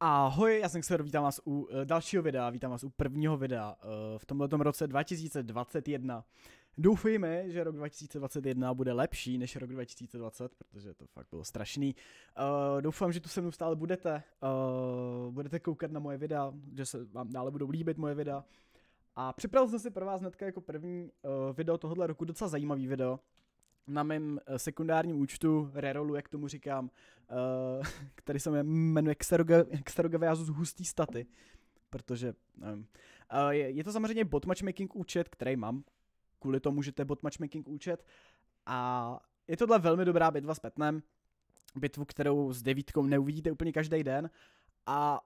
Ahoj, já jsem Xero, vítám vás u eh, dalšího videa, vítám vás u prvního videa eh, v tomto roce 2021. Doufejme, že rok 2021 bude lepší než rok 2020, protože to fakt bylo strašný. Uh, doufám, že tu se mnou stále budete, uh, budete koukat na moje videa, že se vám dále budou líbit moje videa. A připravil jsem si pro vás hnedka jako první uh, video tohoto roku docela zajímavý video, na mém eh, sekundárním účtu rerolu, jak tomu říkám, eh, který se jmenuje Xerogaviazus hustý staty, protože nevím. Eh, je, je to samozřejmě bot matchmaking účet, který mám, kvůli tomu, že to je bot matchmaking účet a je tohle velmi dobrá bitva s Petnem, bitvu, kterou s devítkou neuvidíte úplně každý den a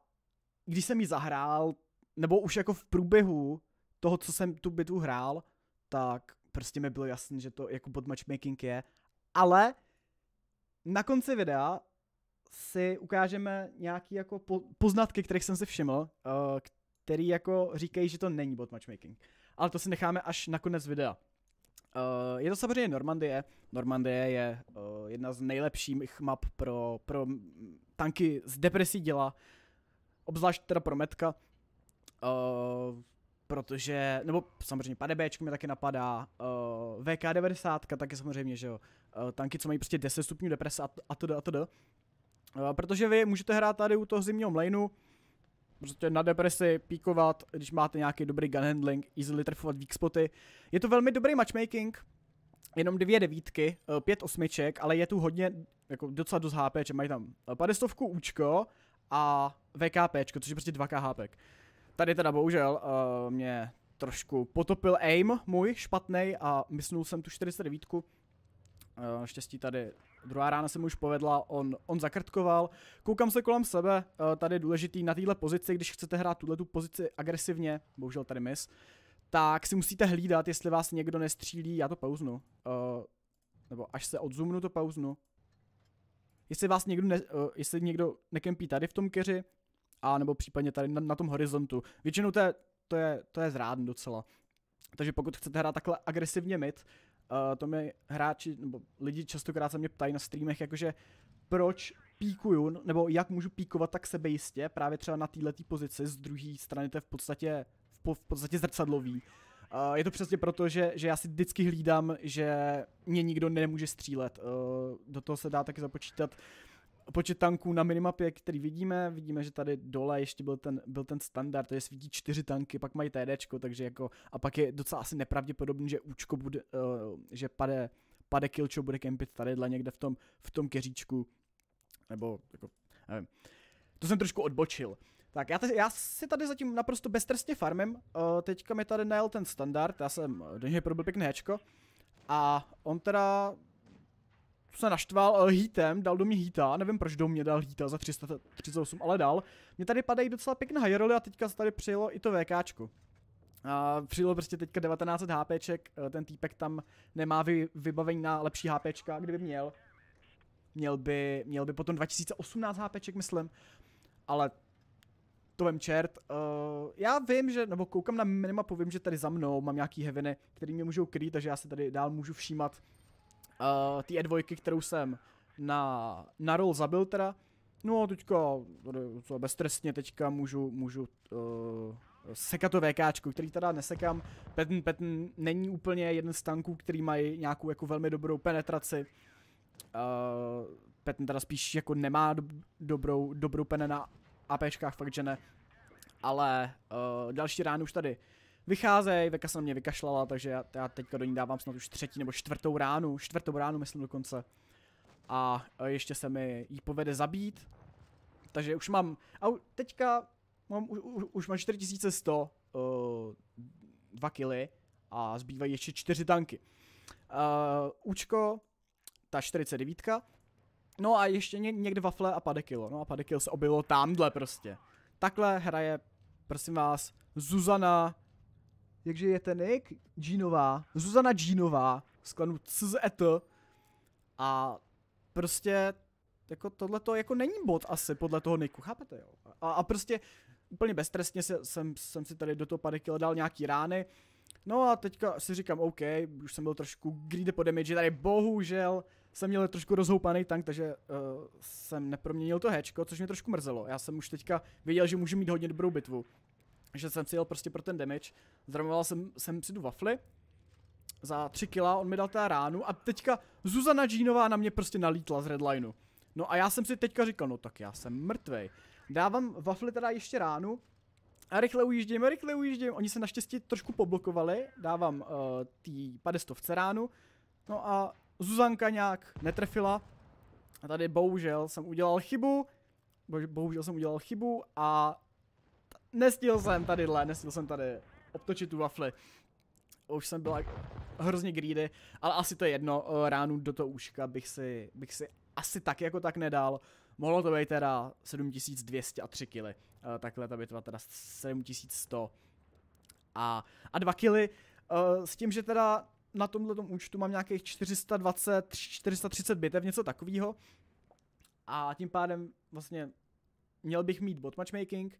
když jsem ji zahrál, nebo už jako v průběhu toho, co jsem tu bitvu hrál, tak prostě mi bylo jasné, že to jako bot matchmaking je, ale na konci videa si ukážeme nějaký jako po, poznatky, kterých jsem si všiml, uh, který jako říkají, že to není bot matchmaking. Ale to si necháme až na konec videa. Uh, je to samozřejmě Normandie. Normandie je uh, jedna z nejlepších map pro, pro tanky z depresí děla, obzvlášť teda pro metka. Uh, protože, nebo samozřejmě PDBčko mi taky napadá, uh, eh, VK90 taky samozřejmě, že jo, uh, tanky, co mají prostě 10 stupňů deprese a to a to Uh, protože vy můžete hrát tady u toho zimního mlejnu, prostě na depresi píkovat, když máte nějaký dobrý gun handling, easily trefovat weak spoty. Je to velmi dobrý matchmaking, jenom dvě devítky, pět osmiček, ale je tu hodně, jako docela dost HP, že mají tam padestovku účko a VKP, což je prostě 2 KHP tady teda bohužel uh, mě trošku potopil aim můj špatný a mysnul jsem tu 49. Uh, eh, štěstí tady druhá rána se mu už povedla, on, on zakrtkoval. Koukám se kolem sebe, uh, tady je důležitý na této pozici, když chcete hrát tuhle tu pozici agresivně, bohužel tady mis, tak si musíte hlídat, jestli vás někdo nestřílí, já to pauznu. Uh, nebo až se odzumnu, to pauznu. Jestli vás někdo, ne, uh, jestli někdo nekempí tady v tom keři, a nebo případně tady na, na tom horizontu. Většinou to je, to je, to je zrádný docela. Takže pokud chcete hrát takhle agresivně mid, uh, to mi hráči, nebo lidi častokrát se mě ptají na streamech, jakože proč píkuju, nebo jak můžu píkovat tak sebejistě, právě třeba na této pozici, z druhé strany to je v podstatě, v, po, v podstatě zrcadlový. Uh, je to přesně proto, že, že já si vždycky hlídám, že mě nikdo nemůže střílet. Uh, do toho se dá taky započítat uh, počet tanků na minimapě, který vidíme, vidíme, že tady dole ještě byl ten, byl ten standard, to je vidí čtyři tanky, pak mají TDčko, takže jako, a pak je docela asi nepravděpodobný, že účko bude, uh, že pade, pade killčo bude kempit tady někde v tom, v tom keříčku, nebo jako, nevím. To jsem trošku odbočil. Tak já, te, já si tady zatím naprosto beztrestně farmem, uh, eh, teďka mi tady najel ten standard, já jsem eh, do něj probil pěkné hečko a on teda se naštval uh, eh, hítem, dal do mě hýta, nevím proč do mě dal hýta za 338, ale dal. Mě tady padají docela pěkné high a teďka se tady přijelo i to VKčko. Uh, přijelo prostě teďka 19 HPček, uh, ten týpek tam nemá vy, vybavení na lepší HPčka, kdyby měl. Měl by, měl by potom 2018 HPček, myslím. Ale to vem čert. Uh, já vím, že, nebo koukám na minima, povím, že tady za mnou mám nějaký heviny, které mě můžou krýt, takže já se tady dál můžu všímat uh, eh, té e dvojky, kterou jsem na, na rol zabil teda. No a teďka, co beztrestně teďka můžu, můžu uh, sekat to VKčko, který teda nesekám. Petn, Petn není úplně jeden z tanků, který mají nějakou jako velmi dobrou penetraci. Uh, Petn teda spíš jako nemá dob- dobrou, dobrou pene na APčkách, fakt že ne. Ale uh, další rány už tady vycházej, Veka se na mě vykašlala, takže já, já teďka do ní dávám snad už třetí nebo čtvrtou ránu, čtvrtou ránu myslím dokonce. A ještě se mi jí povede zabít, takže už mám, a teďka mám, už, už, už mám 4100, uh, eh, dva kily a zbývají ještě čtyři tanky. Uh, účko, ta 49, no a ještě ně, někde wafle a kilo, no a kilo se objevilo tamhle prostě. Takhle hraje, prosím vás, Zuzana jakže je ten Nick, Jeanová, Zuzana Jeanová, z klanu CZET. A prostě jako tohle to jako není bod asi podle toho Nicku, chápete jo? A, a prostě úplně beztrestně se, jsem, jsem si tady do toho pady kilo dal nějaký rány. No a teďka si říkám, OK, už jsem byl trošku greedy po damage, tady bohužel jsem měl trošku rozhoupaný tank, takže uh, jsem neproměnil to hečko, což mě trošku mrzelo. Já jsem už teďka věděl, že můžu mít hodně dobrou bitvu že jsem si jel prostě pro ten damage, zramoval jsem, jsem si tu wafly, za 3 kila, on mi dal ta ránu a teďka Zuzana Džínová na mě prostě nalítla z redlineu. No a já jsem si teďka říkal, no tak já jsem mrtvej. Dávám wafly teda ještě ránu a rychle ujíždím, rychle ujíždím. Oni se naštěstí trošku poblokovali, dávám uh, tý padestovce ránu. No a Zuzanka nějak netrefila. A tady bohužel jsem udělal chybu, bohužel jsem udělal chybu a Nestihl jsem tadyhle, nestihl jsem tady obtočit tu wafli. Už jsem byla hrozně greedy, ale asi to je jedno, eh, ránu do toho úška bych si, bych si asi tak jako tak nedal. Mohlo to být teda 7203 kg, eh, takhle ta bitva teda 7100 a, a 2 kg. Eh, s tím, že teda na tomhle účtu mám nějakých 420, 430 bitev, něco takového. A tím pádem vlastně měl bych mít bot matchmaking,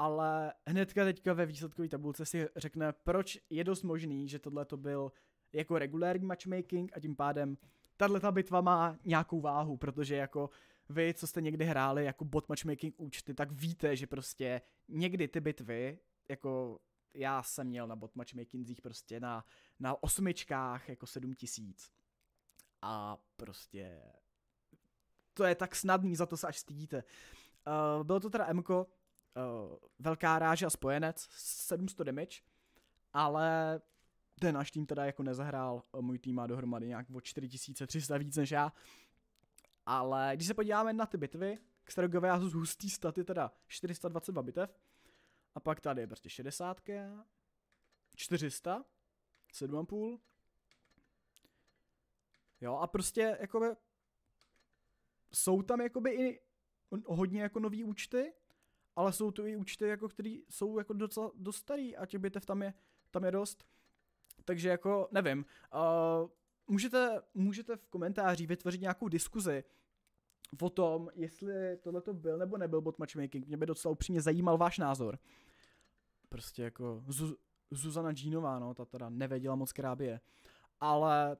ale hnedka teďka ve výsledkové tabulce si řekne, proč je dost možný, že tohle to byl jako regulární matchmaking a tím pádem tahle ta bitva má nějakou váhu, protože jako vy, co jste někdy hráli jako bot matchmaking účty, tak víte, že prostě někdy ty bitvy, jako já jsem měl na bot matchmakingzích prostě na, na osmičkách jako sedm tisíc. A prostě to je tak snadný, za to se až stydíte. Uh, bylo to teda Mko, uh, velká ráža spojenec, 700 damage, ale ten náš tým teda jako nezahrál, eh, můj tým má dohromady nějak o 4300 víc než já, ale když se podíváme na ty bitvy, k Starogové já z hustý staty teda 422 bitev, a pak tady je prostě 60, 400, 7,5, jo a prostě jakoby jsou tam jakoby i hodně jako nový účty, ale jsou tu i účty, jako které jsou jako docela dost starý a těch bitev tam je, tam je dost. Takže jako nevím. Uh, můžete, můžete v komentáři vytvořit nějakou diskuzi o tom, jestli tohle to byl nebo nebyl bot matchmaking. Mě by docela upřímně zajímal váš názor. Prostě jako Zuz- Zuzana Džínová, no, ta teda nevěděla moc, která by je. Ale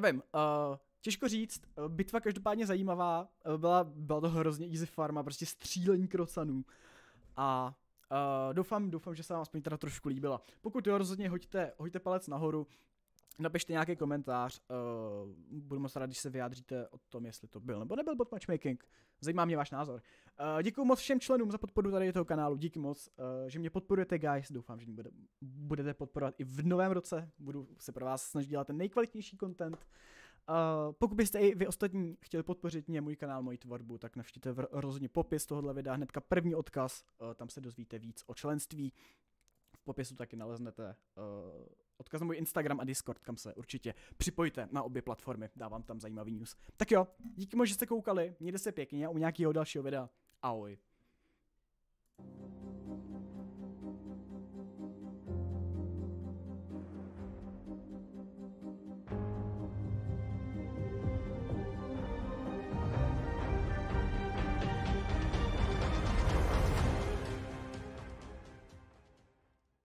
nevím, uh, Těžko říct, eh, bitva každopádně zajímavá, eh, byla, byla to hrozně easy farma, prostě střílení krocanů. A uh, doufám, doufám, že se vám aspoň teda trošku líbila. Pokud jo, rozhodně hoďte, hoďte palec nahoru, napište nějaký komentář, uh, budu moc rád, když se vyjádříte o tom, jestli to byl nebo nebyl bot matchmaking. Zajímá mě váš názor. Uh, děkuji moc všem členům za podporu tady toho kanálu, díky moc, uh, že mě podporujete, guys, doufám, že mě bude, budete podporovat i v novém roce, budu se pro vás snažit dělat ten nejkvalitnější content. Uh, pokud byste i vy ostatní chtěli podpořit mě, můj kanál, moji tvorbu, tak navštívte rozhodně popis tohohle videa, hnedka první odkaz, uh, tam se dozvíte víc o členství. V popisu taky naleznete uh, odkaz na můj Instagram a Discord, kam se určitě připojte na obě platformy, dávám tam zajímavý news. Tak jo, díky moc, že jste koukali, mějte se pěkně u nějakého dalšího videa. Ahoj. thank you